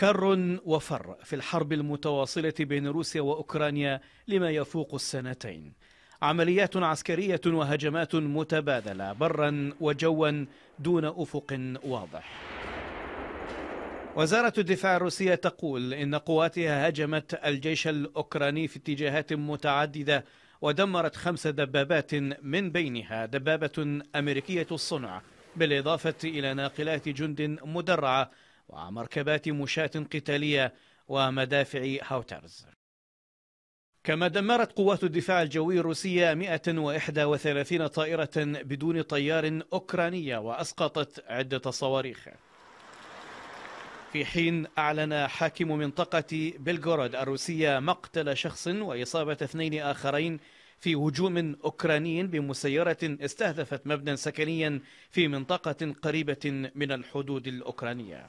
كر وفر في الحرب المتواصلة بين روسيا وأوكرانيا لما يفوق السنتين عمليات عسكرية وهجمات متبادلة برا وجوا دون أفق واضح وزارة الدفاع الروسية تقول إن قواتها هجمت الجيش الأوكراني في اتجاهات متعددة ودمرت خمس دبابات من بينها دبابة أمريكية الصنع بالإضافة إلى ناقلات جند مدرعة ومركبات مشاة قتالية ومدافع هاوترز كما دمرت قوات الدفاع الجوي الروسية 131 طائرة بدون طيار أوكرانية وأسقطت عدة صواريخ في حين أعلن حاكم منطقة بلغورود الروسية مقتل شخص وإصابة اثنين آخرين في هجوم أوكراني بمسيرة استهدفت مبنى سكنيا في منطقة قريبة من الحدود الأوكرانية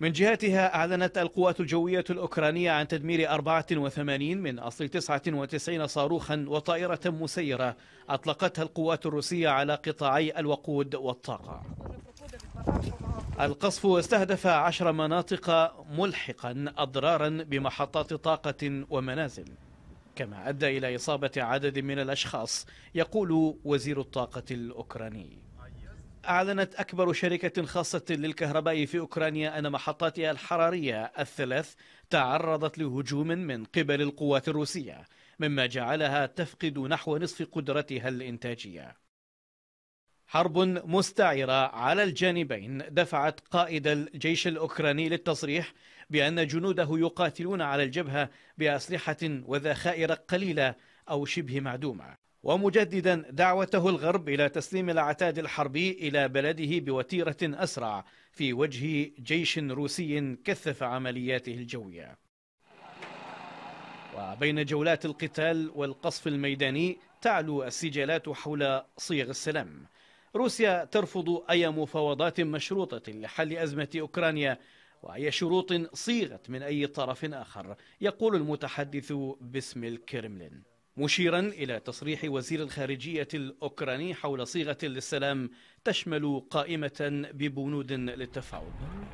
من جهتها أعلنت القوات الجوية الأوكرانية عن تدمير 84 من أصل 99 صاروخا وطائرة مسيرة أطلقتها القوات الروسية على قطاعي الوقود والطاقة القصف استهدف عشر مناطق ملحقا أضرارا بمحطات طاقة ومنازل كما أدى إلى إصابة عدد من الأشخاص يقول وزير الطاقة الأوكراني أعلنت أكبر شركة خاصة للكهرباء في أوكرانيا أن محطاتها الحرارية الثلاث تعرضت لهجوم من قبل القوات الروسية مما جعلها تفقد نحو نصف قدرتها الإنتاجية حرب مستعرة على الجانبين دفعت قائد الجيش الأوكراني للتصريح بأن جنوده يقاتلون على الجبهة بأسلحة وذخائر قليلة أو شبه معدومة ومجددا دعوته الغرب إلى تسليم العتاد الحربي إلى بلده بوتيرة أسرع في وجه جيش روسي كثف عملياته الجوية وبين جولات القتال والقصف الميداني تعلو السجالات حول صيغ السلام روسيا ترفض أي مفاوضات مشروطة لحل أزمة أوكرانيا وأي شروط صيغت من أي طرف آخر يقول المتحدث باسم الكرملين مشيرا إلى تصريح وزير الخارجية الأوكراني حول صيغة للسلام تشمل قائمة ببنود للتفاوض